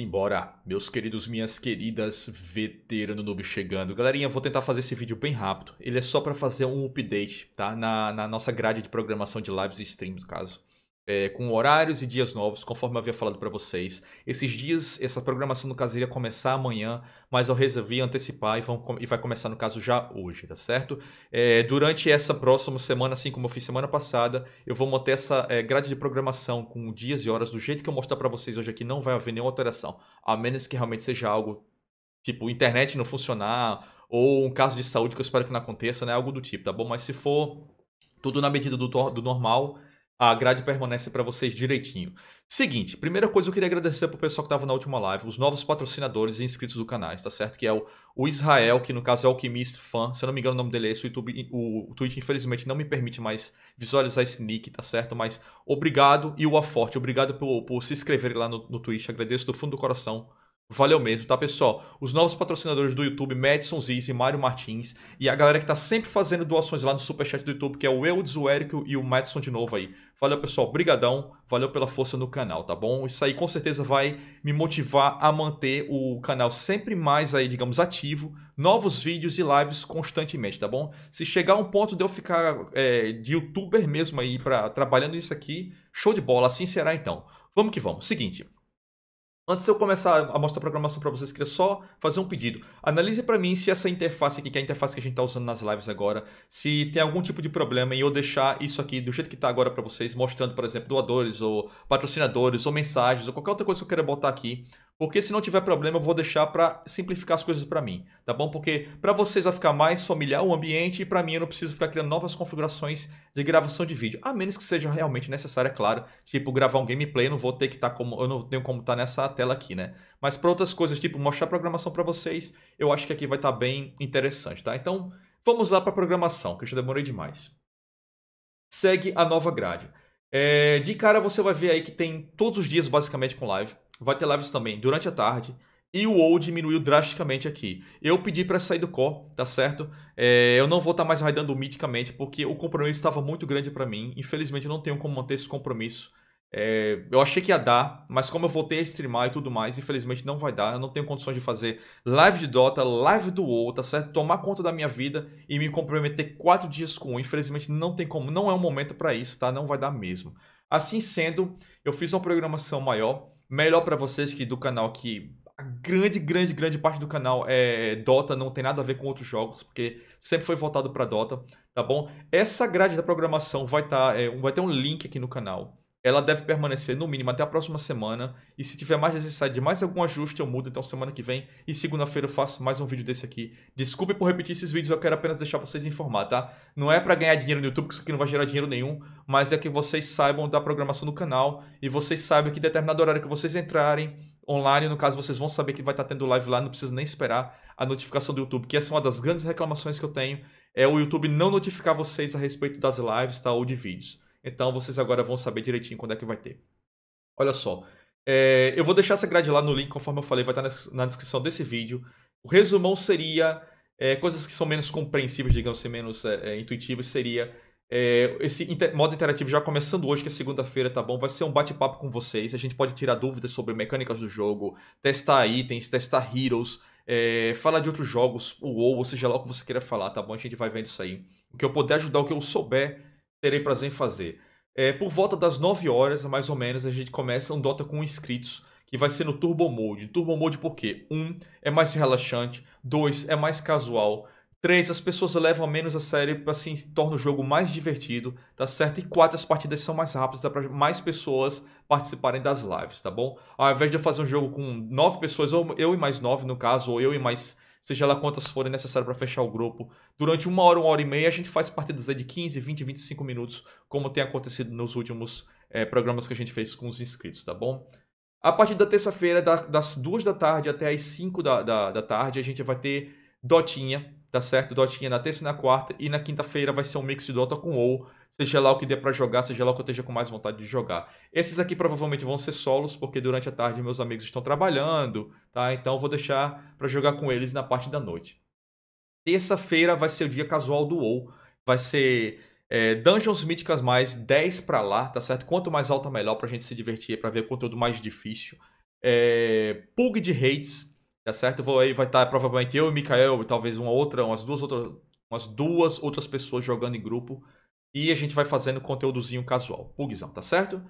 Simbora, meus queridos, minhas queridas, veterano noob chegando. Galerinha, vou tentar fazer esse vídeo bem rápido. Ele é só para fazer um update, tá? Na, na nossa grade de programação de lives e streams, no caso é, com horários e dias novos, conforme eu havia falado para vocês. Esses dias, essa programação no caso iria começar amanhã, mas eu resolvi antecipar e, vão, e vai começar no caso já hoje, tá certo? É, durante essa próxima semana, assim como eu fiz semana passada, eu vou manter essa é, grade de programação com dias e horas do jeito que eu mostrar para vocês hoje aqui, não vai haver nenhuma alteração, a menos que realmente seja algo tipo internet não funcionar ou um caso de saúde que eu espero que não aconteça, né? Algo do tipo, tá bom? Mas se for tudo na medida do, do normal, a grade permanece para vocês direitinho. Seguinte, primeira coisa eu queria agradecer pro pessoal que estava na última live, os novos patrocinadores e inscritos do canal, tá certo? Que é o, Israel, que no caso é o Alquimist Fan, se eu não me engano o nome dele é esse, o, YouTube, o Twitch infelizmente não me permite mais visualizar esse nick, tá certo? Mas obrigado e o Aforte, obrigado por, por se inscrever lá no, no Twitch, agradeço do fundo do coração Valeu mesmo, tá, pessoal? Os novos patrocinadores do YouTube, Madison Ziz e Mário Martins, e a galera que tá sempre fazendo doações lá no Superchat do YouTube, que é o Eudes, o Érico e o Madison de novo aí. Valeu, pessoal, brigadão, valeu pela força no canal, tá bom? Isso aí com certeza vai me motivar a manter o canal sempre mais aí, digamos, ativo, novos vídeos e lives constantemente, tá bom? Se chegar um ponto de eu ficar é, de youtuber mesmo aí, pra, trabalhando isso aqui, show de bola, assim será então. Vamos que vamos. Seguinte, Antes de eu começar a mostrar a programação para vocês, queria só fazer um pedido. Analise para mim se essa interface aqui, que é a interface que a gente está usando nas lives agora, se tem algum tipo de problema em eu deixar isso aqui do jeito que está agora para vocês, mostrando, por exemplo, doadores ou patrocinadores ou mensagens ou qualquer outra coisa que eu queira botar aqui porque se não tiver problema, eu vou deixar para simplificar as coisas para mim, tá bom? Porque para vocês vai ficar mais familiar o ambiente e para mim eu não preciso ficar criando novas configurações de gravação de vídeo, a menos que seja realmente necessário, é claro. Tipo, gravar um gameplay, eu não vou ter que estar tá como eu não tenho como estar tá nessa tela aqui, né? Mas para outras coisas, tipo mostrar programação para vocês, eu acho que aqui vai estar tá bem interessante, tá? Então, vamos lá para programação, que eu já demorei demais. Segue a nova grade. É, de cara você vai ver aí que tem todos os dias basicamente com live Vai ter lives também durante a tarde. E o WoW diminuiu drasticamente aqui. Eu pedi para sair do core, tá certo? É, eu não vou estar tá mais raidando miticamente, porque o compromisso estava muito grande para mim. Infelizmente, eu não tenho como manter esse compromisso. É, eu achei que ia dar, mas como eu voltei a streamar e tudo mais, infelizmente não vai dar. Eu não tenho condições de fazer live de Dota, live do WoW, tá certo? Tomar conta da minha vida e me comprometer quatro dias com um. Infelizmente não tem como, não é um momento para isso, tá? Não vai dar mesmo. Assim sendo, eu fiz uma programação maior melhor para vocês que do canal que a grande, grande, grande parte do canal é Dota, não tem nada a ver com outros jogos, porque sempre foi voltado para Dota, tá bom? Essa grade da programação vai, tá, é, vai ter um link aqui no canal. Ela deve permanecer no mínimo até a próxima semana. E se tiver mais necessidade de mais algum ajuste, eu mudo. Então semana que vem e segunda-feira eu faço mais um vídeo desse aqui. Desculpe por repetir esses vídeos, eu quero apenas deixar vocês informar, tá? Não é para ganhar dinheiro no YouTube, que isso aqui não vai gerar dinheiro nenhum. Mas é que vocês saibam da programação do canal. E vocês saibam que determinado horário que vocês entrarem online, no caso vocês vão saber que vai estar tendo live lá. Não precisa nem esperar a notificação do YouTube. Que essa é uma das grandes reclamações que eu tenho. É o YouTube não notificar vocês a respeito das lives, tá? Ou de vídeos. Então vocês agora vão saber direitinho quando é que vai ter. Olha só. É, eu vou deixar essa grade lá no link, conforme eu falei, vai estar na descrição desse vídeo. O resumão seria é, coisas que são menos compreensíveis, digamos assim, menos é, é, intuitivas, seria é, esse inter modo interativo já começando hoje, que é segunda-feira, tá bom? Vai ser um bate-papo com vocês. A gente pode tirar dúvidas sobre mecânicas do jogo, testar itens, testar heroes, é, falar de outros jogos, o ou seja lá o que você queira falar, tá bom? A gente vai vendo isso aí. O que eu puder ajudar, o que eu souber terei prazer em fazer. É, por volta das 9 horas, mais ou menos, a gente começa um Dota com inscritos, que vai ser no Turbo Mode. Turbo Mode por quê? 1. Um, é mais relaxante. 2. É mais casual. 3. As pessoas levam menos a sério para assim, se torna o jogo mais divertido, tá certo? E 4. As partidas são mais rápidas, dá para mais pessoas participarem das lives, tá bom? Ao invés de eu fazer um jogo com 9 pessoas, ou eu e mais 9 no caso, ou eu e mais seja lá quantas forem necessárias para fechar o grupo. Durante uma hora, uma hora e meia, a gente faz partidas de 15, 20, 25 minutos, como tem acontecido nos últimos é, programas que a gente fez com os inscritos, tá bom? A partir da terça-feira, das duas da tarde até as 5 da, da, da tarde, a gente vai ter Dotinha, tá certo? Dotinha na terça e na quarta, e na quinta-feira vai ser um mix de Dota com WoW, seja lá o que der para jogar, seja lá o que eu esteja com mais vontade de jogar. Esses aqui provavelmente vão ser solos, porque durante a tarde meus amigos estão trabalhando, tá? Então vou deixar para jogar com eles na parte da noite. Terça-feira vai ser o dia casual do WoW, vai ser é, Dungeons Míticas mais 10 para lá, tá certo? Quanto mais alta, melhor pra gente se divertir, para ver conteúdo mais difícil. É, Pug de Raids, tá certo? Vou, aí vai estar tá, provavelmente eu e Mikael, talvez uma outra, umas duas, outra, umas duas outras pessoas jogando em grupo e a gente vai fazendo conteúdozinho casual. Pugzão, tá certo?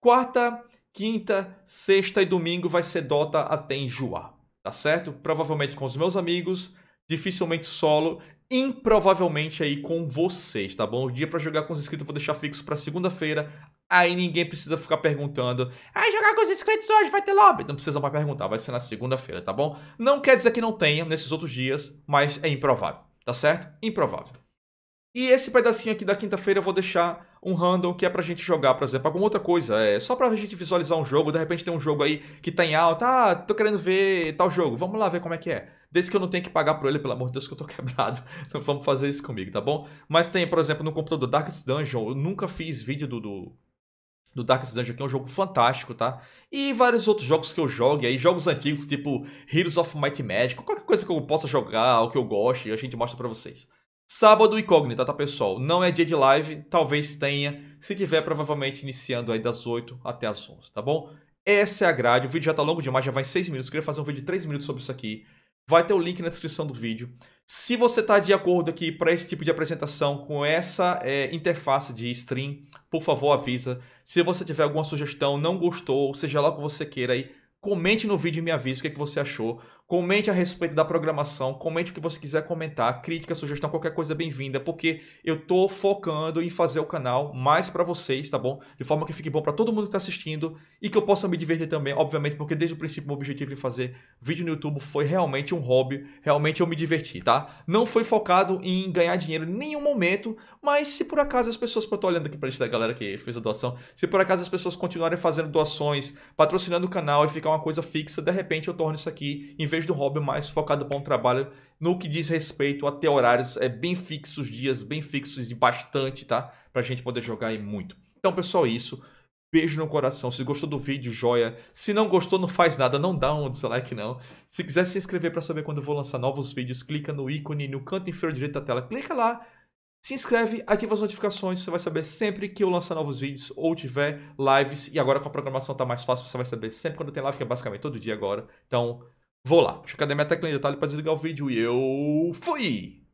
Quarta, quinta, sexta e domingo vai ser Dota até enjoar, tá certo? Provavelmente com os meus amigos, dificilmente solo, improvavelmente aí com vocês, tá bom? O dia para jogar com os inscritos eu vou deixar fixo para segunda-feira. Aí ninguém precisa ficar perguntando: "Ah, jogar com os inscritos hoje vai ter lobby". Não precisa mais perguntar, vai ser na segunda-feira, tá bom? Não quer dizer que não tenha nesses outros dias, mas é improvável, tá certo? Improvável. E esse pedacinho aqui da quinta-feira eu vou deixar um random que é pra gente jogar, por exemplo, alguma outra coisa. É só pra gente visualizar um jogo, de repente tem um jogo aí que tá em alta, ah, tô querendo ver tal jogo, vamos lá ver como é que é. Desde que eu não tenha que pagar por ele, pelo amor de Deus, que eu tô quebrado. então vamos fazer isso comigo, tá bom? Mas tem, por exemplo, no computador Darkest Dungeon, eu nunca fiz vídeo do, do do Darkest Dungeon, que é um jogo fantástico, tá? E vários outros jogos que eu jogue aí, jogos antigos, tipo Heroes of Might Magic, qualquer coisa que eu possa jogar, ou que eu goste, a gente mostra pra vocês. Sábado incógnita, tá, pessoal? Não é dia de live, talvez tenha. Se tiver, provavelmente iniciando aí das 8 até as 11, tá bom? Essa é a grade. O vídeo já tá longo demais, já vai 6 minutos. queria fazer um vídeo de 3 minutos sobre isso aqui. Vai ter o link na descrição do vídeo. Se você está de acordo aqui para esse tipo de apresentação com essa é, interface de stream, por favor avisa. Se você tiver alguma sugestão, não gostou, seja lá o que você queira aí, comente no vídeo e me avise o que, é que você achou. Comente a respeito da programação, comente o que você quiser comentar, crítica, sugestão, qualquer coisa bem-vinda, porque eu tô focando em fazer o canal mais para vocês, tá bom? De forma que fique bom para todo mundo que tá assistindo e que eu possa me divertir também, obviamente, porque desde o princípio meu objetivo de fazer vídeo no YouTube foi realmente um hobby, realmente eu me diverti, tá? Não foi focado em ganhar dinheiro em nenhum momento, mas se por acaso as pessoas, eu tô olhando aqui pra gente da galera que fez a doação, se por acaso as pessoas continuarem fazendo doações, patrocinando o canal e ficar uma coisa fixa, de repente eu torno isso aqui, em vez vejo do Robin mais focado para um trabalho no que diz respeito a ter horários é, bem fixos, dias bem fixos e bastante, tá? Pra gente poder jogar e muito. Então, pessoal, é isso. Beijo no coração. Se gostou do vídeo, joia. Se não gostou, não faz nada, não dá um dislike não. Se quiser se inscrever para saber quando eu vou lançar novos vídeos, clica no ícone no canto inferior direito da tela. Clica lá, se inscreve, ativa as notificações, você vai saber sempre que eu lançar novos vídeos ou tiver lives. E agora com a programação tá mais fácil, você vai saber sempre quando tem live, que é basicamente todo dia agora. Então, Vou lá. Deixa eu cadê minha tecla em detalhe tá para desligar o vídeo e eu fui!